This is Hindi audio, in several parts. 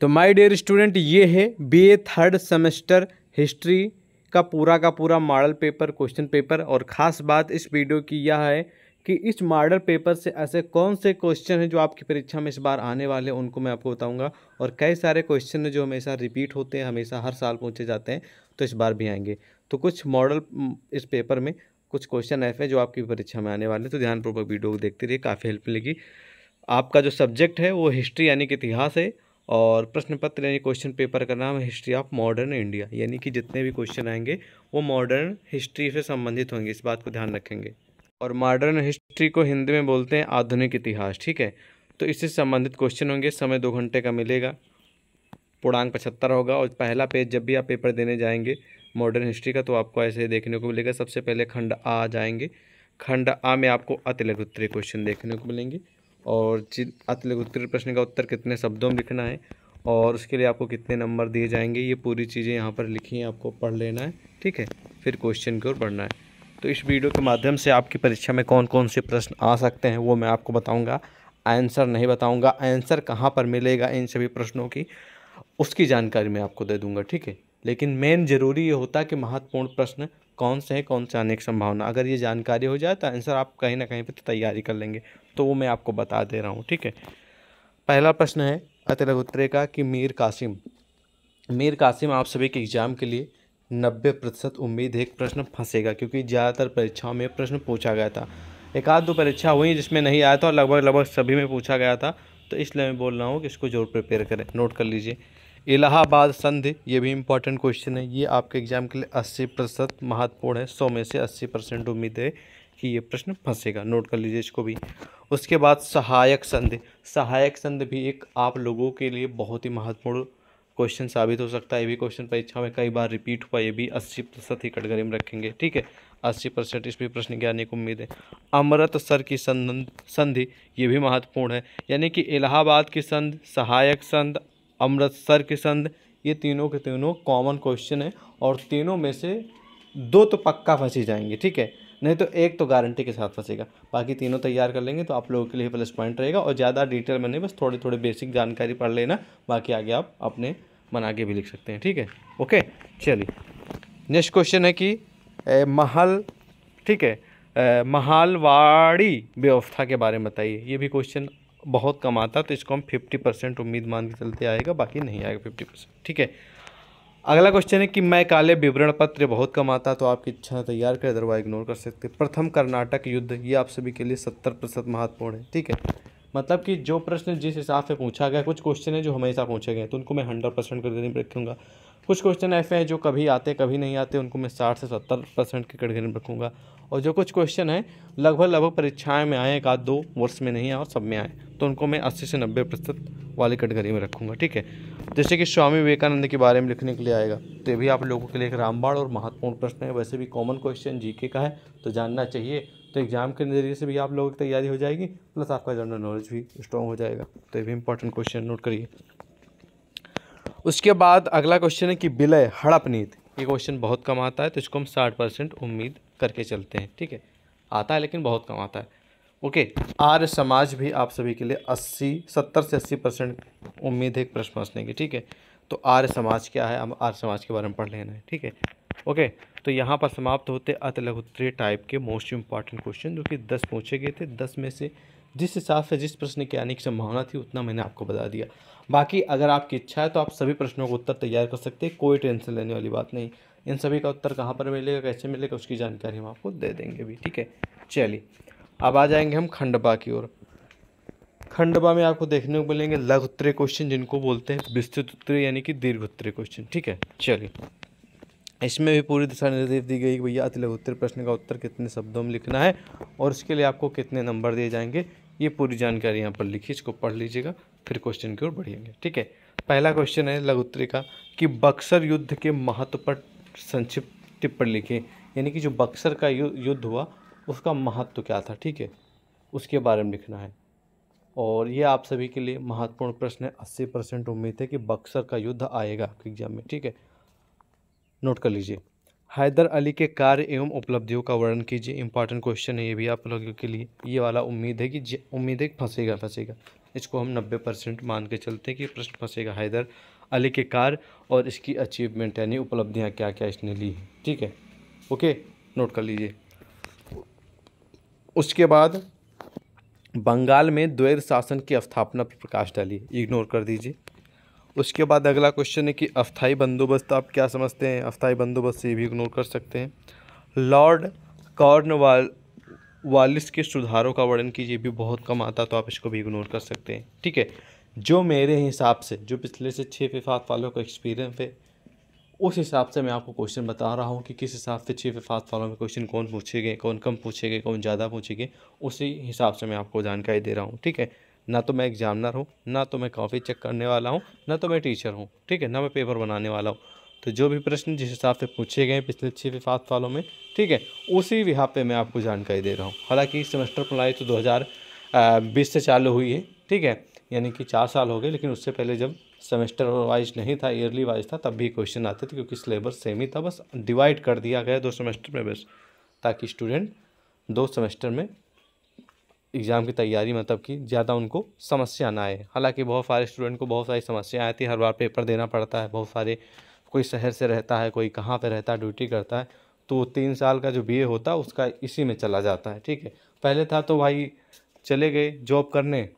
तो माय डियर स्टूडेंट ये है बीए थर्ड सेमेस्टर हिस्ट्री का पूरा का पूरा मॉडल पेपर क्वेश्चन पेपर और ख़ास बात इस वीडियो की यह है कि इस मॉडल पेपर से ऐसे कौन से क्वेश्चन हैं जो आपकी परीक्षा में इस बार आने वाले हैं उनको मैं आपको बताऊंगा और कई सारे क्वेश्चन हैं जो हमेशा रिपीट होते हैं हमेशा हर साल पूछे जाते हैं तो इस बार भी आएंगे तो कुछ मॉडल इस पेपर में कुछ क्वेश्चन ऐसे हैं जो आपकी परीक्षा में आने वाले हैं तो ध्यानपूर्वक वीडियो को देखते रहिए काफ़ी हेल्प मिलेगी आपका जो सब्जेक्ट है वो हिस्ट्री यानी कि इतिहास है और प्रश्न पत्र यानी क्वेश्चन पेपर का नाम हिस्ट्री ऑफ मॉडर्न इंडिया यानी कि जितने भी क्वेश्चन आएंगे वो मॉडर्न हिस्ट्री से संबंधित होंगे इस बात को ध्यान रखेंगे और मॉडर्न हिस्ट्री को हिंदी में बोलते हैं आधुनिक इतिहास ठीक है तो इससे संबंधित क्वेश्चन होंगे समय दो घंटे का मिलेगा पूर्णांक पचहत्तर होगा और पहला पेज जब भी आप पेपर देने जाएंगे मॉडर्न हिस्ट्री का तो आपको ऐसे ही देखने को मिलेगा सबसे पहले खंड आ जाएंगे खंड आ में आपको अतिलघुत्तरी क्वेश्चन देखने को मिलेंगे और अतल उत्तर प्रश्न का उत्तर कितने शब्दों में लिखना है और उसके लिए आपको कितने नंबर दिए जाएंगे ये पूरी चीज़ें यहाँ पर लिखी हैं आपको पढ़ लेना है ठीक है फिर क्वेश्चन की ओर पढ़ना है तो इस वीडियो के माध्यम से आपकी परीक्षा में कौन कौन से प्रश्न आ सकते हैं वो मैं आपको बताऊँगा आंसर नहीं बताऊँगा आंसर कहाँ पर मिलेगा इन सभी प्रश्नों की उसकी जानकारी मैं आपको दे दूँगा ठीक है लेकिन मेन ज़रूरी ये होता है कि महत्वपूर्ण प्रश्न कौन से हैं कौन से आने की संभावना अगर ये जानकारी हो जाए तो आंसर आप कहीं ना कहीं पर तो तैयारी कर लेंगे तो वो मैं आपको बता दे रहा हूँ ठीक है पहला प्रश्न है अतिलगोत्रे का कि मीर कासिम मीर कासिम आप सभी के एग्ज़ाम के लिए नब्बे प्रतिशत उम्मीद है एक प्रश्न फंसेगा क्योंकि ज़्यादातर परीक्षाओं में प्रश्न पूछा गया था एक आध दो परीक्षा हुई जिसमें नहीं आया था और लगभग लगभग सभी में पूछा गया था तो इसलिए मैं बोल रहा हूँ कि इसको जरूर प्रिपेयर करें नोट कर लीजिए इलाहाबाद संधि ये भी इम्पॉर्टेंट क्वेश्चन है ये आपके एग्जाम के लिए अस्सी प्रतिशत महत्वपूर्ण है सौ में से अस्सी परसेंट उम्मीद है कि ये प्रश्न फंसेगा नोट कर लीजिए इसको भी उसके बाद सहायक संधि सहायक संधि भी एक आप लोगों के लिए बहुत ही महत्वपूर्ण क्वेश्चन साबित हो सकता है ये भी क्वेश्चन परीक्षा में कई बार रिपीट हुआ ये भी अस्सी प्रतिशत ही कटगरी में रखेंगे ठीक है अस्सी परसेंट इस भी प्रश्न की आने की उम्मीद है अमृतसर की संधि ये भी महत्वपूर्ण है यानी कि इलाहाबाद की संध सहायक संध अमृतसर के संध ये तीनों के तीनों कॉमन क्वेश्चन है और तीनों में से दो तो पक्का फंसी जाएंगे ठीक है नहीं तो एक तो गारंटी के साथ फंसेगा बाकी तीनों तैयार कर लेंगे तो आप लोगों के लिए प्लस पॉइंट रहेगा और ज़्यादा डिटेल में नहीं बस थोड़े थोड़े बेसिक जानकारी पढ़ लेना बाकी आगे आप अपने बना के भी लिख सकते हैं ठीक है ओके चलिए नेक्स्ट क्वेश्चन है कि ए, महल ठीक है महालवाड़ी व्यवस्था के बारे में बताइए ये भी क्वेश्चन बहुत कम आता तो इसको हम फिफ्टी परसेंट उम्मीद मान के चलते आएगा बाकी नहीं आएगा फिफ्टी परसेंट ठीक है अगला क्वेश्चन है कि मैं काले विवरण पत्र बहुत कम आता तो आपकी इच्छा तैयार करें अदरवाइज इग्नोर कर सकते प्रथम कर्नाटक युद्ध ये आप सभी के लिए सत्तर प्रतिशत महत्वपूर्ण है ठीक है मतलब कि जो प्रश्न जिस हिसाब से पूछा गया कुछ क्वेश्चन है जो हमेशा पूछे गए तो उनको मैं हंड्रेड परसेंट कर देने रखूँगा कुछ क्वेश्चन ऐसे हैं जो कभी आते कभी नहीं आते उनको मैं साठ से सत्तर परसेंट के में रखूँगा और जो कुछ क्वेश्चन हैं लगभग लगभग परीक्षाएं में आए एक आध दो वर्ष में नहीं आए और सब में आए तो उनको मैं अस्सी से नब्बे प्रतिशत वाली कैटेगरी में रखूँगा ठीक है जैसे कि स्वामी विवेकानंद के बारे में लिखने के लिए आएगा तो ये भी आप लोगों के लिए एक रामबाण और महत्वपूर्ण प्रश्न है वैसे भी कॉमन क्वेश्चन जीके का है तो जानना चाहिए तो एग्ज़ाम के नज़रिए से भी आप लोगों की तैयारी हो जाएगी प्लस आपका जनरल नॉलेज भी स्ट्रॉन्ग हो जाएगा तो ये भी इंपॉर्टेंट क्वेश्चन नोट करिए उसके बाद अगला क्वेश्चन है कि विलय हड़प नीति ये क्वेश्चन बहुत कम आता है तो इसको हम साठ परसेंट उम्मीद करके चलते हैं ठीक है आता है लेकिन बहुत कम आता है ओके आर्य समाज भी आप सभी के लिए अस्सी सत्तर से अस्सी परसेंट उम्मीद है एक प्रश्न फंसने की ठीक है तो आर्य समाज क्या है हम आर्य समाज के बारे में पढ़ लेना है ठीक है ओके तो यहाँ पर समाप्त होते अत लघुत्तरीय टाइप के मोस्ट इंपॉर्टेंट क्वेश्चन जो कि दस पूछे गए थे दस में से जिस हिसाब से जिस प्रश्न के आने की संभावना थी उतना मैंने आपको बता दिया बाकी अगर आपकी इच्छा है तो आप सभी प्रश्नों का उत्तर तैयार कर सकते हैं कोई टेंशन लेने वाली बात नहीं इन सभी का उत्तर कहाँ पर मिलेगा कैसे मिलेगा उसकी जानकारी हम आपको दे देंगे भी ठीक है चलिए अब आ जाएंगे हम खंडबा की ओर खंडबा में आपको देखने को मिलेंगे लघ उत्तरीय क्वेश्चन जिनको बोलते हैं विस्तृत उत्तरीय यानी कि दीर्घ उत्तरीय क्वेश्चन ठीक है चलिए इसमें भी पूरी दिशा निर्देश दी गई भैया अति उत्तर प्रश्न का उत्तर कितने शब्दों में लिखना है और उसके लिए आपको कितने नंबर दिए जाएंगे ये पूरी जानकारी यहाँ पर लिखी इसको पढ़ लीजिएगा फिर क्वेश्चन की ओर बढ़िएगा ठीक है पहला क्वेश्चन है लघुत्तरी का कि बक्सर युद्ध के महत्व पर संक्षिप्त टिप्पणी लिखें यानी कि जो बक्सर का युद्ध हुआ उसका महत्व क्या था ठीक है उसके बारे में लिखना है और ये आप सभी के लिए महत्वपूर्ण प्रश्न है अस्सी परसेंट उम्मीद है कि बक्सर का युद्ध आएगा आपके एग्जाम में ठीक है नोट कर लीजिए हैदर अली के कार्य एवं उपलब्धियों का वर्णन कीजिए इंपॉर्टेंट क्वेश्चन है ये भी आप लोगों के लिए ये वाला उम्मीद है कि उम्मीद है फंसेगा फंसेगा इसको हम नब्बे परसेंट मान के चलते हैं कि प्रश्न फंसेगा हैदर अली के कार और इसकी अचीवमेंट यानी उपलब्धियाँ क्या क्या इसने ली हैं ठीक है ओके नोट कर लीजिए उसके बाद बंगाल में द्वैध शासन की स्थापना पर प्रकाश डालिए इग्नोर कर दीजिए उसके बाद अगला क्वेश्चन है कि अस्थाई बंदोबस्त आप क्या समझते हैं अस्थाई बंदोबस्त से भी इग्नोर कर सकते हैं लॉर्ड कॉर्न वालिस के सुधारों का वर्णन कीजिए भी बहुत कम आता तो आप इसको भी इग्नोर कर सकते हैं ठीक है जो मेरे हिसाब से जो पिछले से छः फिफात वालों का एक्सपीरियंस है उस हिसाब से मैं आपको क्वेश्चन बता रहा हूँ कि किस हिसाब से छः विफात वालों में क्वेश्चन कौन पूछे गए कौन कम पूछे गए कौन ज़्यादा पूछे गए उसी हिसाब से मैं आपको जानकारी दे रहा हूँ ठीक है ना तो मैं एग्जामिनर हूँ ना तो मैं कॉपी चेक करने वाला हूँ ना तो मैं टीचर हूँ ठीक है ना मैं पेपर बनाने वाला हूँ तो जो भी प्रश्न जिस हिसाब से पूछे गए पिछले छः सात सालों में ठीक है उसी विभाग पे मैं आपको जानकारी दे रहा हूँ हालांकि सेमेस्टर प्रणाली तो 2020 से चालू हुई है ठीक है यानी कि चार साल हो गए लेकिन उससे पहले जब सेमेस्टर वाइज नहीं था ईयरली वाइज था तब भी क्वेश्चन आते थे क्योंकि सिलेबस सेम ही था बस डिवाइड कर दिया गया दो सेमेस्टर में बस ताकि स्टूडेंट दो सेमेस्टर में एग्ज़ाम की तैयारी मतलब कि ज़्यादा उनको समस्या ना आए हालांकि बहुत सारे स्टूडेंट को बहुत सारी समस्याएं आती है हर बार पेपर देना पड़ता है बहुत सारे कोई शहर से रहता है कोई कहाँ पर रहता है ड्यूटी करता है तो तीन साल का जो बी होता है उसका इसी में चला जाता है ठीक है पहले था तो भाई चले गए जॉब करने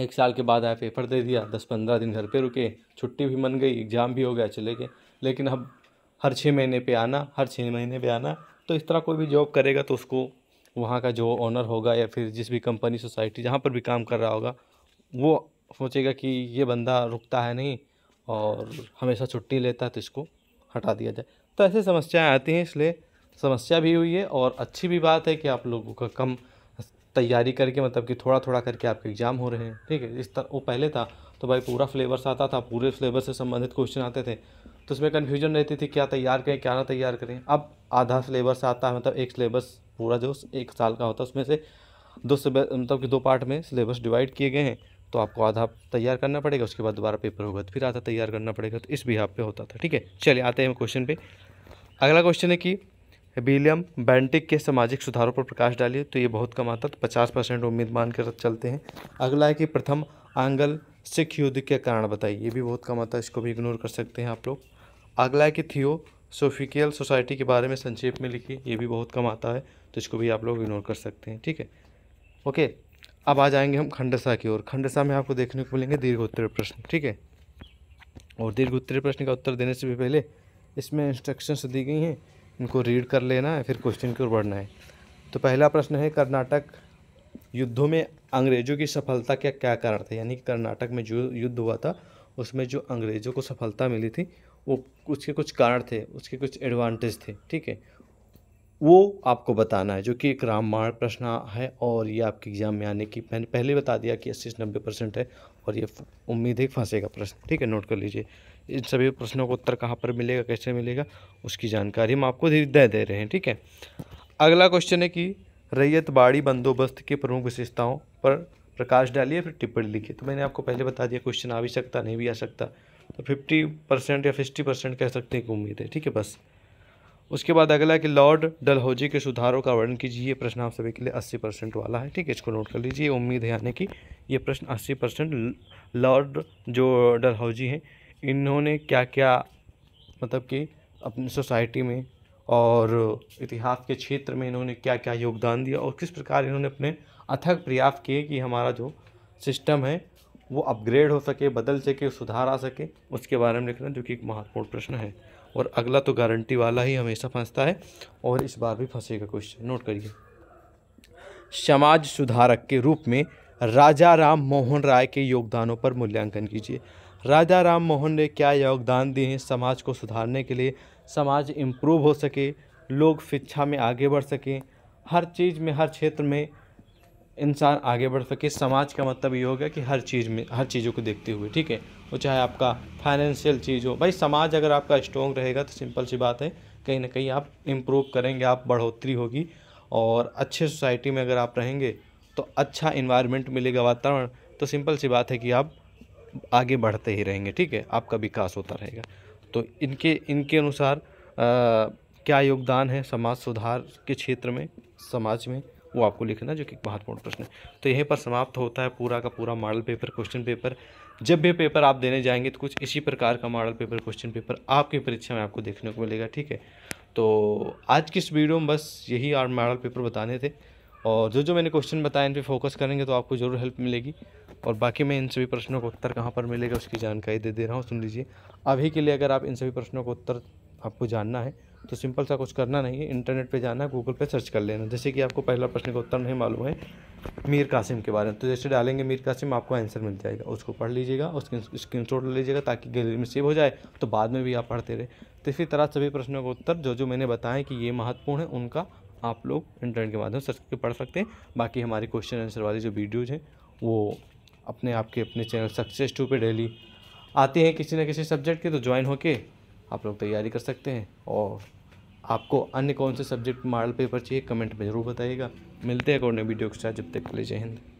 एक साल के बाद आया पेपर दे दिया दस पंद्रह दिन घर पे रुके छुट्टी भी मन गई एग्ज़ाम भी हो गया चले गए लेकिन अब हर छः महीने पे आना हर छः महीने पे आना तो इस तरह कोई भी जॉब करेगा तो उसको वहाँ का जो ऑनर होगा या फिर जिस भी कंपनी सोसाइटी जहाँ पर भी काम कर रहा होगा वो सोचेगा कि ये बंदा रुकता है नहीं और हमेशा छुट्टी लेता है तो इसको हटा दिया जाए तो ऐसे समस्याएं आती हैं इसलिए समस्या भी हुई है और अच्छी भी बात है कि आप लोगों का कम तैयारी करके मतलब कि थोड़ा थोड़ा करके आपके एग्ज़ाम हो रहे हैं ठीक है इस तरह वो पहले था तो भाई पूरा फ्लेवर्स आता था पूरे फ्लेवर से संबंधित क्वेश्चन आते थे तो उसमें कन्फ्यूजन रहती थी क्या तैयार करें क्या ना तैयार करें अब आधा सिलेबस आता है मतलब एक सिलेबस पूरा जो एक साल का होता है उसमें से दो मतलब कि दो पार्ट में सिलेबस डिवाइड किए गए हैं तो आपको आधा तैयार करना पड़ेगा उसके बाद दोबारा पेपर होगा तो फिर आधा तैयार करना पड़ेगा तो इस भी आप पे होता था ठीक है चलिए आते हैं क्वेश्चन पे अगला क्वेश्चन है कि विलियम बैंटिक के सामाजिक सुधारों पर प्रकाश डालिए तो ये बहुत कम आता तो पचास परसेंट उम्मीद मान कर चलते हैं अगला है कि प्रथम आंगल सिख युद्ध के कारण बताइए ये भी बहुत कम आता इसको भी इग्नोर कर सकते हैं आप लोग अगला है कि थियो सोफिकल सोसाइटी के बारे में संक्षेप में लिखिए ये भी बहुत कम आता है तो इसको भी आप लोग इग्नोर कर सकते हैं ठीक है ओके अब आ जाएंगे हम खंडसा की ओर खंडसा में आपको देखने को मिलेंगे दीर्घ उत्तरीय प्रश्न ठीक है और दीर्घ उत्तरीय प्रश्न का उत्तर देने से भी पहले इसमें इंस्ट्रक्शंस दी गई हैं इनको रीड कर लेना है फिर क्वेश्चन की ओर बढ़ना है तो पहला प्रश्न है कर्नाटक युद्धों में अंग्रेज़ों की सफलता के क्या कारण था यानी कि कर्नाटक में जो युद्ध हुआ था उसमें जो अंग्रेज़ों को सफलता मिली थी वो उसके कुछ कारण थे उसके कुछ एडवांटेज थे ठीक है वो आपको बताना है जो कि एक रामबाण प्रश्न है और ये आपके एग्ज़ाम में आने की मैंने पहले बता दिया कि अस्सी से नब्बे परसेंट है और ये उम्मीद है फंसेगा प्रश्न ठीक है नोट कर लीजिए इन सभी प्रश्नों का उत्तर कहाँ पर मिलेगा कैसे मिलेगा उसकी जानकारी हम आपको दे दे रहे हैं ठीक है अगला क्वेश्चन है कि रैयत बाड़ी बंदोबस्त की प्रमुख विशेषताओं पर प्रकाश डालिए फिर टिप्पणी लिखिए तो मैंने आपको पहले बता दिया क्वेश्चन आ भी सकता नहीं भी आ सकता तो फिफ्टी परसेंट या फिफ्टी परसेंट कह सकते हैं कि उम्मीद है ठीक है बस उसके बाद अगला कि लॉर्ड डलहौजी के सुधारों का वर्णन कीजिए ये प्रश्न आप सभी के लिए अस्सी परसेंट वाला है ठीक है इसको नोट कर लीजिए उम्मीद है यानी कि ये प्रश्न अस्सी परसेंट लॉर्ड जो डलहौजी हैं इन्होंने क्या क्या मतलब कि अपनी सोसाइटी में और इतिहास के क्षेत्र में इन्होंने क्या क्या योगदान दिया और किस प्रकार इन्होंने अपने अथक प्रयास किए कि हमारा जो सिस्टम है वो अपग्रेड हो सके बदल सके सुधार आ सके उसके बारे में लिखना जो कि एक महत्वपूर्ण प्रश्न है और अगला तो गारंटी वाला ही हमेशा फंसता है और इस बार भी फंसेगा क्वेश्चन नोट करिए समाज सुधारक के रूप में राजा राम मोहन राय के योगदानों पर मूल्यांकन कीजिए राजा राम मोहन ने क्या योगदान दिए हैं समाज को सुधारने के लिए समाज इम्प्रूव हो सके लोग शिक्षा में आगे बढ़ सकें हर चीज़ में हर क्षेत्र में इंसान आगे बढ़ सके समाज का मतलब ये हो गया कि हर चीज़ में हर चीज़ों को देखते हुए ठीक है वो चाहे आपका फाइनेंशियल चीज़ हो भाई समाज अगर आपका स्ट्रॉन्ग रहेगा तो सिंपल सी बात है कहीं ना कहीं आप इम्प्रूव करेंगे आप बढ़ोतरी होगी और अच्छे सोसाइटी में अगर आप रहेंगे तो अच्छा इन्वायरमेंट मिलेगा वातावरण तो सिंपल सी बात है कि आप आगे बढ़ते ही रहेंगे ठीक है आपका विकास होता रहेगा तो इनके इनके अनुसार आ, क्या योगदान है समाज सुधार के क्षेत्र में समाज में वो आपको लिखना जो कि महत्वपूर्ण प्रश्न है तो यहीं पर समाप्त होता है पूरा का पूरा मॉडल पेपर क्वेश्चन पेपर जब भी पेपर आप देने जाएंगे तो कुछ इसी प्रकार का मॉडल पेपर क्वेश्चन पेपर आपकी परीक्षा में आपको देखने को मिलेगा ठीक है तो आज की इस वीडियो में बस यही और मॉडल पेपर बताने थे और जो जो मैंने क्वेश्चन बताए इन पर फोकस करेंगे तो आपको ज़रूर हेल्प मिलेगी और बाकी मैं इन सभी प्रश्नों का उत्तर कहाँ पर मिलेगा उसकी जानकारी दे दे रहा हूँ सुन लीजिए अभी के लिए अगर आप इन सभी प्रश्नों का उत्तर आपको जानना है तो सिंपल सा कुछ करना नहीं है इंटरनेट पे जाना है गूगल पे सर्च कर लेना जैसे कि आपको पहला प्रश्न का उत्तर नहीं मालूम है मीर कासिम के बारे में तो जैसे डालेंगे मीर कासिम आपको आंसर मिल जाएगा उसको पढ़ लीजिएगा उसकी स्क्रीन शॉट ले लीजिएगा ताकि गैलरी में सेव हो जाए तो बाद में भी आप पढ़ते रहे तो इसी तरह सभी प्रश्नों का उत्तर जो जो मैंने बताया कि ये महत्वपूर्ण है उनका आप लोग इंटरनेट के माध्यम से सर्च करके पढ़ सकते हैं बाकी हमारी क्वेश्चन आंसर वाली जो वीडियोज़ हैं वो अपने आपके अपने चैनल सक्सेस टू पे डेली आते हैं किसी न किसी सब्जेक्ट के तो ज्वाइन होके आप लोग तैयारी कर सकते हैं और आपको अन्य कौन से सब्जेक्ट मॉडल पेपर चाहिए कमेंट में ज़रूर बताइएगा मिलते हैं कौन वीडियो के साथ जब तक के लिए जय हिंद